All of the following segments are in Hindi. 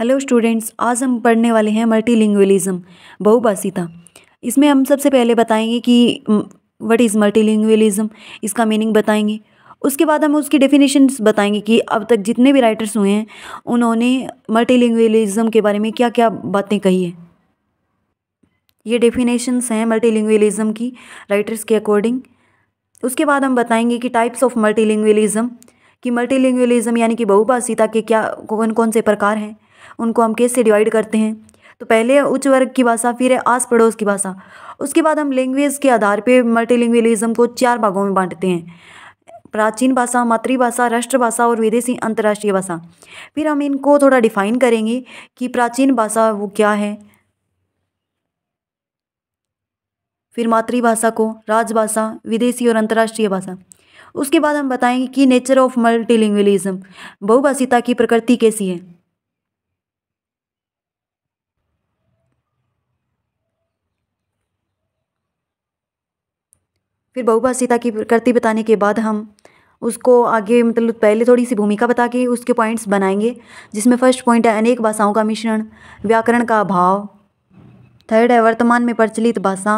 हेलो स्टूडेंट्स आज हम पढ़ने वाले हैं मल्टीलिंग्वलिज़म बहुभाषिता इसमें हम सबसे पहले बताएंगे कि व्हाट इज़ मल्टीलिंग्वलिज़म इसका मीनिंग बताएंगे उसके बाद हम उसकी डेफिनेशन बताएंगे कि अब तक जितने भी राइटर्स हुए हैं उन्होंने मल्टीलिंग्वलिज़म के बारे में क्या क्या बातें कही है ये डेफिनेशंस हैं मल्टीलिंग्वलिज़म की राइटर्स के अकॉर्डिंग उसके बाद हम बताएंगे कि टाइप्स ऑफ मल्टीलिंग्वलिज़म कि मल्टीलिंग्वलिज़म यानी कि बहुभाषिता के क्या कौन कौन से प्रकार हैं उनको हम कैसे डिवाइड करते हैं तो पहले उच्च वर्ग की भाषा फिर है आस पड़ोस की भाषा उसके बाद हम लैंग्वेज के आधार पर मल्टीलिंग्वलिज्म को चार भागों में बांटते हैं प्राचीन भाषा मातृभाषा राष्ट्रभाषा और विदेशी अंतर्राष्ट्रीय भाषा फिर हम इनको थोड़ा डिफाइन करेंगे कि प्राचीन भाषा वो क्या है फिर मातृभाषा को राजभाषा विदेशी और अंतर्राष्ट्रीय भाषा उसके बाद हम बताएंगे कि नेचर ऑफ मल्टीलिंग्वलिज्म बहुभाषिता की प्रकृति कैसी है फिर बहुबा सीता की करती बताने के बाद हम उसको आगे मतलब पहले थोड़ी सी भूमिका बता के उसके पॉइंट्स बनाएंगे जिसमें फर्स्ट पॉइंट है अनेक भाषाओं का मिश्रण व्याकरण का अभाव थर्ड है वर्तमान में प्रचलित भाषा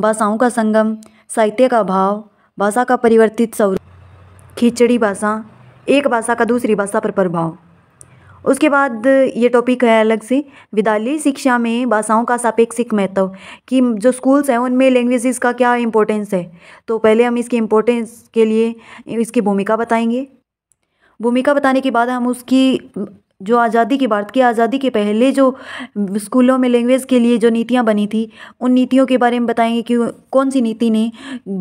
भाषाओं का संगम साहित्य का अभाव भाषा का परिवर्तित स्वरूप खिचड़ी भाषा एक भाषा का दूसरी भाषा पर प्रभाव उसके बाद ये टॉपिक है अलग से विद्यालयी शिक्षा में भाषाओं का सापेक्षिक महत्व कि जो स्कूल्स हैं उनमें लैंग्वेजेस का क्या इम्पोर्टेंस है तो पहले हम इसकी इम्पोर्टेंस के लिए इसकी भूमिका बताएंगे भूमिका बताने के बाद हम उसकी जो आज़ादी की भारत की आज़ादी के पहले जो स्कूलों में लैंग्वेज के लिए जो नीतियाँ बनी थी उन नीतियों के बारे में बताएंगे कि कौन सी नीति ने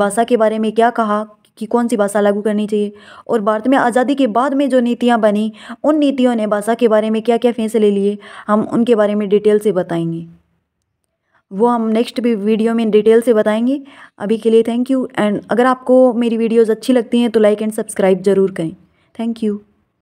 भाषा के बारे में क्या कहा कि कौन सी भाषा लागू करनी चाहिए और भारत में आज़ादी के बाद में जो नीतियाँ बनी उन नीतियों ने भाषा के बारे में क्या क्या फ़ैसले लिए हम उनके बारे में डिटेल से बताएंगे वो हम नेक्स्ट भी वीडियो में डिटेल से बताएंगे अभी के लिए थैंक यू एंड अगर आपको मेरी वीडियोज़ अच्छी लगती हैं तो लाइक एंड सब्सक्राइब ज़रूर करें थैंक यू